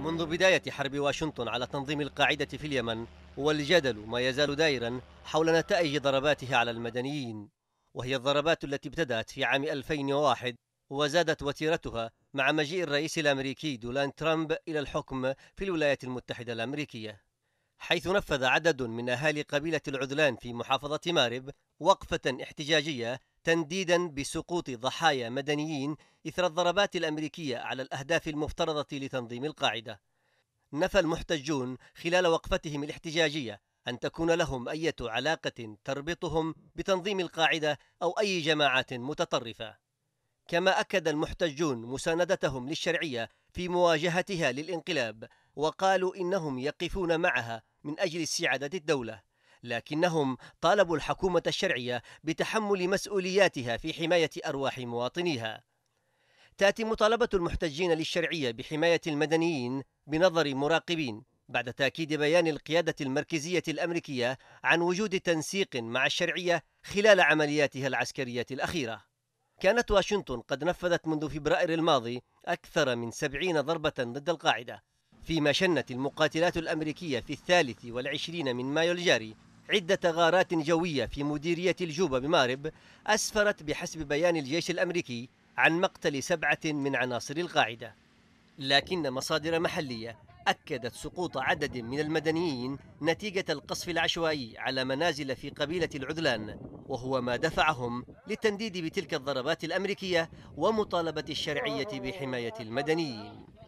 منذ بداية حرب واشنطن على تنظيم القاعدة في اليمن والجدل ما يزال دائرا حول نتائج ضرباتها على المدنيين وهي الضربات التي ابتدأت في عام 2001 وزادت وتيرتها مع مجيء الرئيس الأمريكي دونالد ترامب إلى الحكم في الولايات المتحدة الأمريكية حيث نفذ عدد من أهالي قبيلة العذلان في محافظة مارب وقفة احتجاجية تنديدا بسقوط ضحايا مدنيين إثر الضربات الأمريكية على الأهداف المفترضة لتنظيم القاعدة نفى المحتجون خلال وقفتهم الاحتجاجية أن تكون لهم أي علاقة تربطهم بتنظيم القاعدة أو أي جماعات متطرفة كما أكد المحتجون مساندتهم للشرعية في مواجهتها للانقلاب وقالوا إنهم يقفون معها من أجل استعادة الدولة لكنهم طالبوا الحكومة الشرعية بتحمل مسؤولياتها في حماية أرواح مواطنيها. تأتي مطالبة المحتجين للشرعية بحماية المدنيين بنظر مراقبين بعد تأكيد بيان القيادة المركزية الأمريكية عن وجود تنسيق مع الشرعية خلال عملياتها العسكرية الأخيرة. كانت واشنطن قد نفذت منذ فبراير الماضي أكثر من سبعين ضربة ضد القاعدة فيما شنت المقاتلات الأمريكية في الثالث والعشرين من مايو الجاري عدة غارات جوية في مديرية الجوبة بمارب أسفرت بحسب بيان الجيش الأمريكي عن مقتل سبعة من عناصر القاعدة لكن مصادر محلية أكدت سقوط عدد من المدنيين نتيجة القصف العشوائي على منازل في قبيلة العدلان وهو ما دفعهم للتنديد بتلك الضربات الأمريكية ومطالبة الشرعية بحماية المدنيين